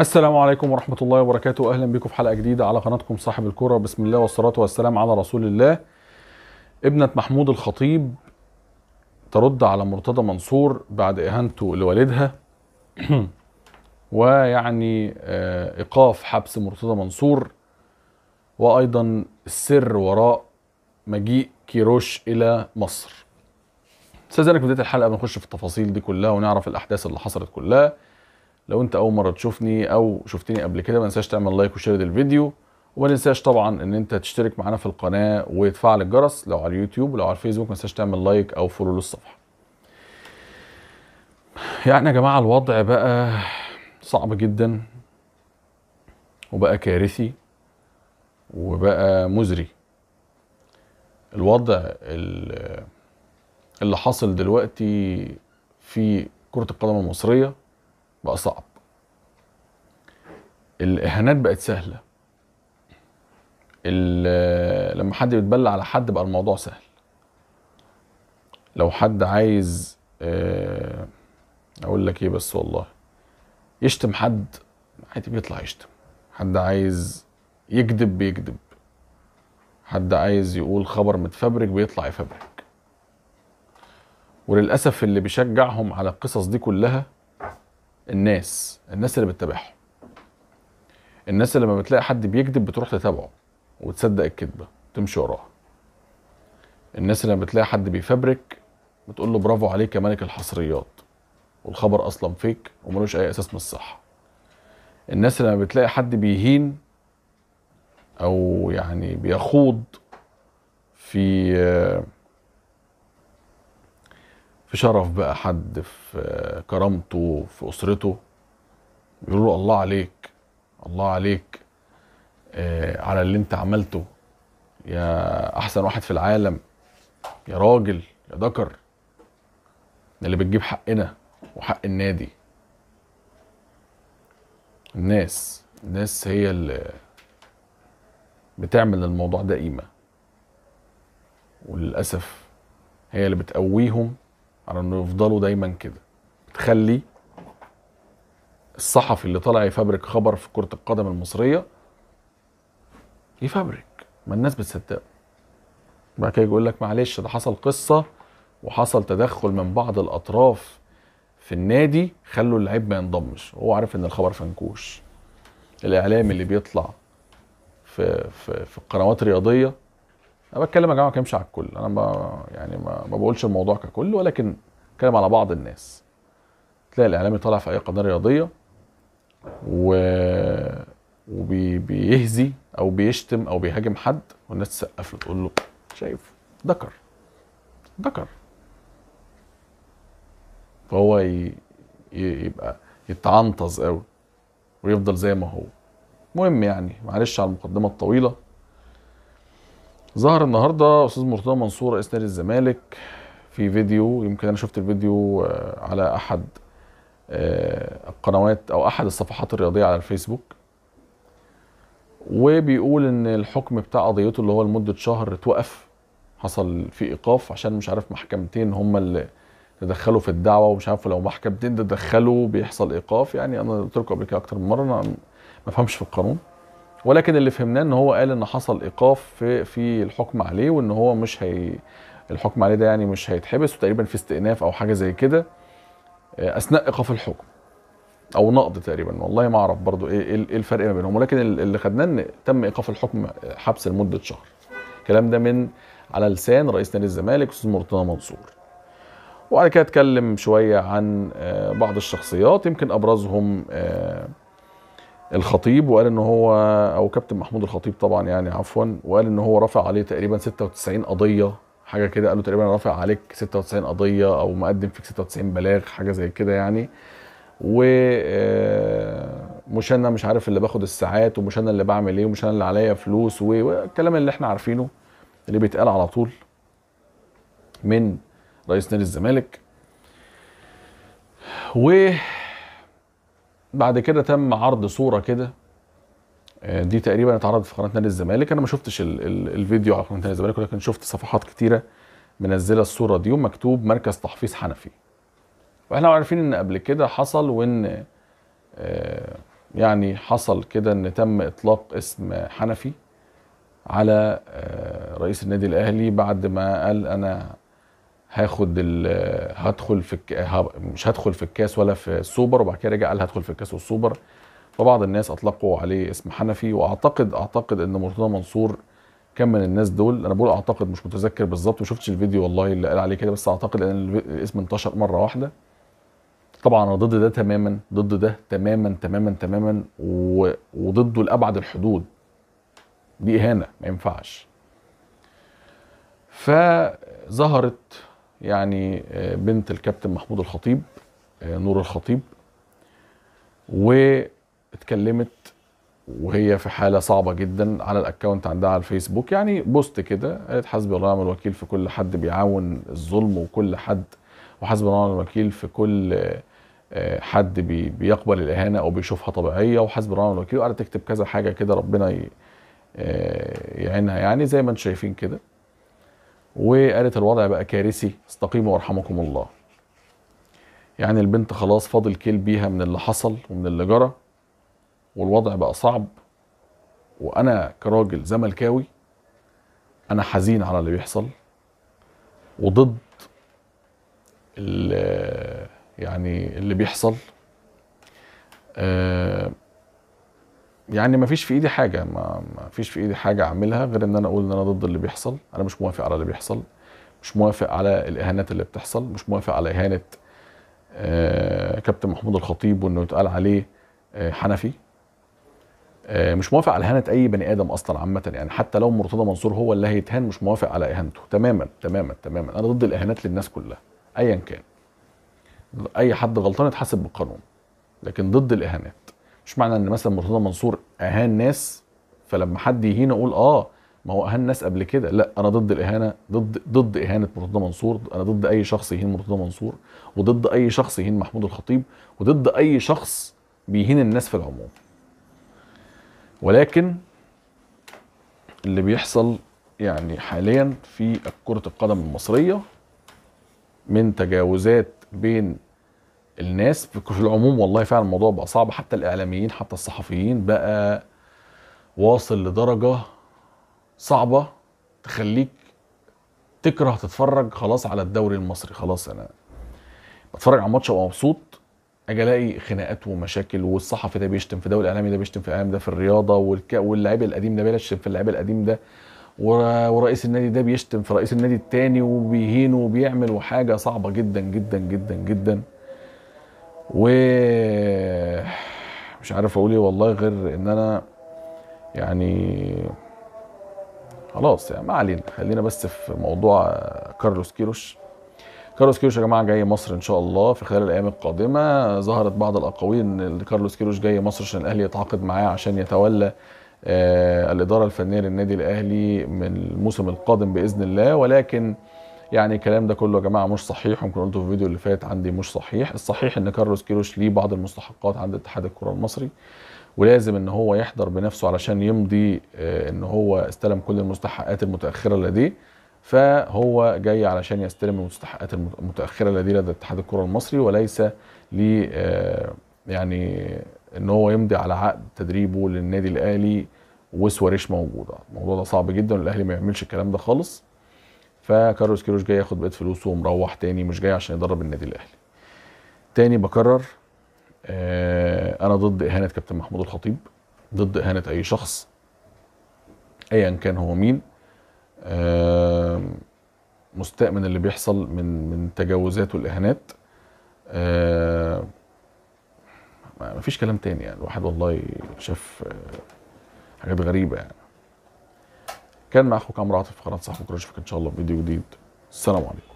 السلام عليكم ورحمة الله وبركاته أهلا بكم في حلقة جديدة على قناتكم صاحب الكرة بسم الله والصلاة والسلام على رسول الله ابنة محمود الخطيب ترد على مرتضى منصور بعد إهانته لوالدها ويعني آه، إيقاف حبس مرتضى منصور وأيضا السر وراء مجيء كيروش إلى مصر استاذنك بدايه الحلقه بنخش في التفاصيل دي كلها ونعرف الاحداث اللي حصلت كلها لو انت اول مره تشوفني او شفتني قبل كده ما تنساش تعمل لايك وشير للفيديو وما تنساش طبعا ان انت تشترك معانا في القناه وتفعل الجرس لو على اليوتيوب ولو على الفيسبوك ما تنساش تعمل لايك او فولو للصفحه يعني يا جماعه الوضع بقى صعب جدا وبقى كارثي وبقى مزري الوضع اللي حصل دلوقتي في كره القدم المصريه بقى صعب الاهانات بقت سهله لما حد بيتبلى على حد بقى الموضوع سهل لو حد عايز آه، اقول لك ايه بس والله يشتم حد عادي بيطلع يشتم حد عايز يكذب بيكذب حد عايز يقول خبر متفبرك بيطلع يفبرك وللاسف اللي بيشجعهم على القصص دي كلها الناس الناس اللي بتتابعهم الناس اللي لما بتلاقي حد بيكذب بتروح تتابعه وتصدق الكذبه تمشي وراها الناس اللي لما بتلاقي حد بيفبرك بتقول له برافو عليك يا ملك الحصريات والخبر اصلا فيك وملوش اي اساس من الصحه الناس اللي لما بتلاقي حد بيهين او يعني بيخوض في في شرف بقى حد في كرامته في اسرته يقولوا له الله عليك الله عليك آه، على اللي انت عملته يا احسن واحد في العالم يا راجل يا ذكر اللي بتجيب حقنا وحق النادي الناس الناس هي اللي بتعمل للموضوع ده قيمه وللاسف هي اللي بتقويهم على انه يفضلوا دايما كده بتخلي الصحفي اللي طالع يفبرك خبر في كره القدم المصريه يفبرك ما الناس بتصدقه بعد كده يقول لك معلش ده حصل قصه وحصل تدخل من بعض الاطراف في النادي خلوا اللعيب ما ينضمش وهو عارف ان الخبر فنكوش الاعلام اللي بيطلع في في في القنوات الرياضيه انا بتكلم يا جماعه ما على الكل انا ما يعني ما, ما بقولش الموضوع ككل ولكن بتكلم على بعض الناس تلاقي الاعلامي طالع في اي قناه رياضيه و وبيهزي او بيشتم او بيهاجم حد والناس تسقف له تقول له شايف ذكر ذكر فهو ي... يبقى يتعنطز قوي ويفضل زي ما هو المهم يعني معلش على المقدمه الطويله ظهر النهارده استاذ مرتضى منصور رئيس نادي الزمالك في فيديو يمكن انا شفت الفيديو آه، على احد آه، القنوات او احد الصفحات الرياضيه على الفيسبوك وبيقول ان الحكم بتاع قضيته اللي هو لمده شهر اتوقف حصل في ايقاف عشان مش عارف محكمتين هم اللي تدخلوا في الدعوه ومش عارف لو محكمتين تدخلوا بيحصل ايقاف يعني انا قلت لكم قبل كده اكتر من مره انا ما بفهمش في القانون ولكن اللي فهمناه ان هو قال ان حصل ايقاف في في الحكم عليه وان هو مش هي الحكم عليه ده يعني مش هيتحبس وتقريبا في استئناف او حاجه زي كده آه، اثناء ايقاف الحكم او نقض تقريبا والله ما اعرف برضو ايه ايه, إيه الفرق ما بينهم ولكن اللي خدناه ان تم ايقاف الحكم حبس لمده شهر الكلام ده من على لسان رئيس نادي الزمالك استاذ مرتضى منصور وبعد كده اتكلم شويه عن آه، بعض الشخصيات يمكن ابرزهم آه، الخطيب وقال ان هو او كابتن محمود الخطيب طبعا يعني عفوا وقال ان هو رافع عليه تقريبا 96 قضيه حاجه كده قال له تقريبا رافع عليك 96 قضيه او مقدم فيك 96 بلاغ حاجه زي كده يعني و آه، مش انا مش عارف اللي باخد الساعات ومش انا اللي بعمل ايه ومش انا اللي عليا فلوس والكلام اللي احنا عارفينه اللي بيتقال على طول من رئيس نادي الزمالك و بعد كده تم عرض صوره كده آه، دي تقريبا اتعرضت في قناه نادي الزمالك انا ما شفتش ال ال الفيديو على قناه نادي الزمالك ولكن شفت صفحات كتيره منزله الصوره دي ومكتوب مركز تحفيظ حنفي واحنا عارفين ان قبل كده حصل وان آه، يعني حصل كده ان تم اطلاق اسم حنفي على آه، رئيس النادي الاهلي بعد ما قال انا هاخد هدخل في الك... مش هدخل في الكاس ولا في السوبر وبعد كده رجع قال هدخل في الكاس والسوبر فبعض الناس اطلقوا عليه اسم حنفي واعتقد اعتقد ان مرتضى منصور كان من الناس دول انا بقول اعتقد مش متذكر بالظبط ما شفتش الفيديو والله اللي قال عليه كده بس اعتقد ان الاسم انتشر مره واحده طبعا انا ضد ده تماما ضد ده تماما تماما تماما و... وضده لابعد الحدود دي اهانه ما ينفعش فظهرت يعني آه، بنت الكابتن محمود الخطيب آه، نور الخطيب واتكلمت وهي في حاله صعبه جدا على الاكونت عندها على الفيسبوك يعني بوست كده قالت حسبي الله ونعم الوكيل في كل حد بيعاون الظلم وكل حد وحسبي الله ونعم الوكيل في كل آه، حد بيقبل الاهانه او بيشوفها طبيعيه وحسبي الله ونعم الوكيل وقعدت تكتب كذا حاجه كده ربنا يعينها يعني زي ما انتم شايفين كده وقالت الوضع بقى كارثي استقيموا وارحمكم الله يعني البنت خلاص فاضل كيل بيها من اللي حصل ومن اللي جرى والوضع بقى صعب وانا كراجل زملكاوي انا حزين على اللي بيحصل وضد اللي يعني اللي بيحصل آه يعني ما فيش في ايدي حاجه ما فيش في ايدي حاجه اعملها غير ان انا اقول ان انا ضد اللي بيحصل انا مش موافق على اللي بيحصل مش موافق على الاهانات اللي بتحصل مش موافق على اهانه آه، كابتن محمود الخطيب وانه يتقال عليه آه، حنفي آه، مش موافق على اهانه اي بني ادم اصلا عامه يعني حتى لو مرتضى منصور هو اللي هيتهان مش موافق على اهانته تماما تماما تماما انا ضد الاهانات للناس كلها ايا كان اي حد غلطان يتحاسب بالقانون لكن ضد الاهانات مش معنى ان مثلا مرتضى منصور اهان ناس فلما حد يهين اقول اه ما هو اهان ناس قبل كده لا انا ضد الاهانه ضد ضد اهانه مرتضى منصور انا ضد اي شخص يهين مرتضى منصور وضد اي شخص يهين محمود الخطيب وضد اي شخص بيهين الناس في العموم ولكن اللي بيحصل يعني حاليا في كره القدم المصريه من تجاوزات بين الناس في العموم والله فعلا الموضوع بقى صعب حتى الاعلاميين حتى الصحفيين بقى واصل لدرجه صعبه تخليك تكره تتفرج خلاص على الدوري المصري خلاص انا بتفرج على ماتش ومبسوط مبسوط اجي الاقي خناقات ومشاكل والصحفي ده بيشتم في ده والاعلامي ده بيشتم في الاعلام ده في الرياضه واللاعب القديم ده بيشتم في اللاعب القديم ده ورئيس النادي ده بيشتم في رئيس النادي التاني وبيهينه وبيعمل وحاجه صعبه جدا جدا جدا جدا و مش عارف اقول ايه والله غير ان انا يعني خلاص يعني ما علينا خلينا بس في موضوع كارلوس كيروش كارلوس كيروش يا جماعه جاي مصر ان شاء الله في خلال الايام القادمه ظهرت بعض الاقاويل ان كارلوس كيروش جاي مصر عشان الاهلي يتعاقد معاه عشان يتولى آه الاداره الفنيه للنادي الاهلي من الموسم القادم باذن الله ولكن يعني الكلام ده كله يا جماعه مش صحيح ممكن قلته في الفيديو اللي فات عندي مش صحيح الصحيح ان كارلوس كيروش ليه بعض المستحقات عند اتحاد الكره المصري ولازم ان هو يحضر بنفسه علشان يمضي آه، ان هو استلم كل المستحقات المتاخره لديه فهو جاي علشان يستلم المستحقات المتاخره لديه لدى اتحاد الكره المصري وليس ل آه، يعني ان هو يمضي على عقد تدريبه للنادي الاهلي وسواريش موجوده الموضوع ده صعب جدا والاهلي ما يعملش الكلام ده خالص فكارلوس كيروش جاي ياخد بقيه فلوسه ومروح تاني مش جاي عشان يدرب النادي الاهلي تاني بكرر آه، انا ضد اهانه كابتن محمود الخطيب ضد اهانه اي شخص ايا كان هو مين مستاء آه، مستأمن اللي بيحصل من من تجاوزات والاهانات آه، ما مفيش كلام تاني يعني الواحد والله شاف حاجات غريبه يعني كان معاكم عمرو عاطف في قناه صح وكراش ان شاء الله فيديو جديد السلام عليكم